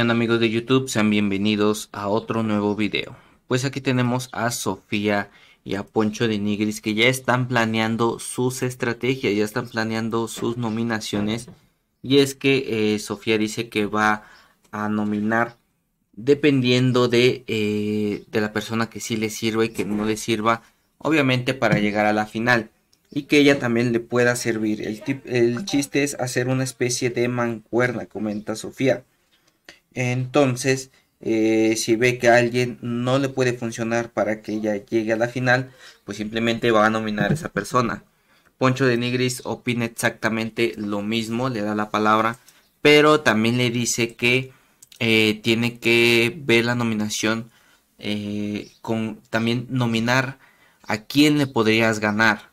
amigos de YouTube? Sean bienvenidos a otro nuevo video. Pues aquí tenemos a Sofía y a Poncho de Nigris que ya están planeando sus estrategias, ya están planeando sus nominaciones. Y es que eh, Sofía dice que va a nominar dependiendo de, eh, de la persona que sí le sirva y que no le sirva, obviamente para llegar a la final. Y que ella también le pueda servir. el chiste es hacer una especie de mancuerna, comenta Sofía. Entonces, eh, si ve que a alguien no le puede funcionar para que ella llegue a la final, pues simplemente va a nominar a esa persona. Poncho de Nigris opina exactamente lo mismo, le da la palabra, pero también le dice que eh, tiene que ver la nominación eh, con también nominar a quién le podrías ganar.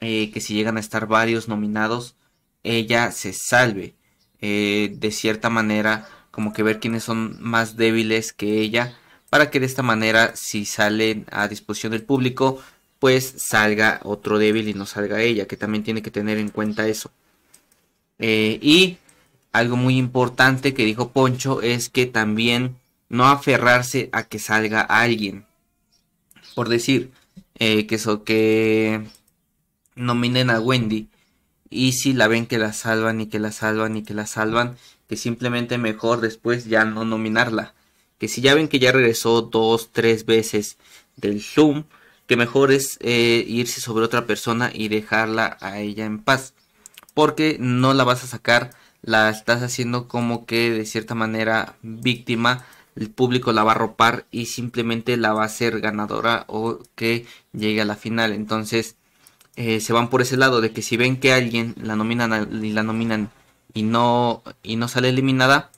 que si llegan a estar varios nominados, ella se salve. de cierta manera, como que ver quiénes son más débiles que ella, para que de esta manera, si salen a disposición del público, pues salga otro débil y no salga ella, que también tiene que tener en cuenta eso. Eh, y algo muy importante que dijo Poncho es que también no aferrarse a que salga alguien. Por decir, eh, que eso que nominen a Wendy. Y si la ven que la salvan y que la salvan y que la salvan que simplemente mejor después ya no nominarla. Que si ya ven que ya regresó dos, tres veces del Zoom, que mejor es eh, irse sobre otra persona y dejarla a ella en paz. Porque no la vas a sacar, la estás haciendo como que de cierta manera víctima el público la va a ropar y simplemente la va a hacer ganadora o que llegue a la final. Entonces eh, se van por ese lado de que si ven que alguien la nominan y la nominan y no, y no sale eliminada,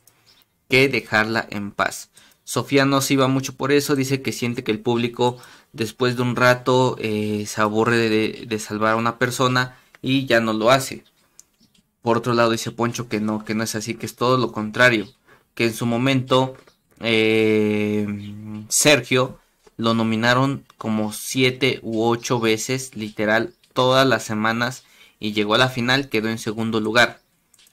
que dejarla en paz. Sofía no se iba mucho por eso, dice que siente que el público después de un rato eh, se aburre de, salvar a una persona y ya no lo hace. Por otro lado dice Poncho que no, que no es así, que es todo lo contrario, que en su momento eh, Sergio lo nominaron como siete u ocho veces, literal, todas las semanas y llegó a la final, quedó en segundo lugar.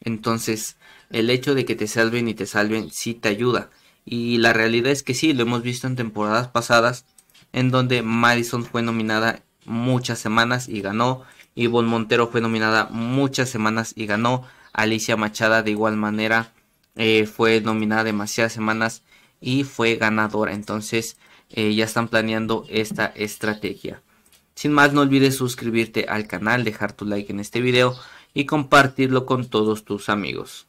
Entonces, el hecho de que te salven y te salven sí te ayuda. Y la realidad es que sí, lo hemos visto en temporadas pasadas, en donde Madison fue nominada muchas semanas y ganó. Yvonne Montero fue nominada muchas semanas y ganó. Alicia Machada de igual manera eh, fue nominada demasiadas semanas y fue ganadora. Entonces eh, ya están planeando esta estrategia. Sin más, no olvides suscribirte al canal, dejar tu like en este video y compartirlo con todos tus amigos.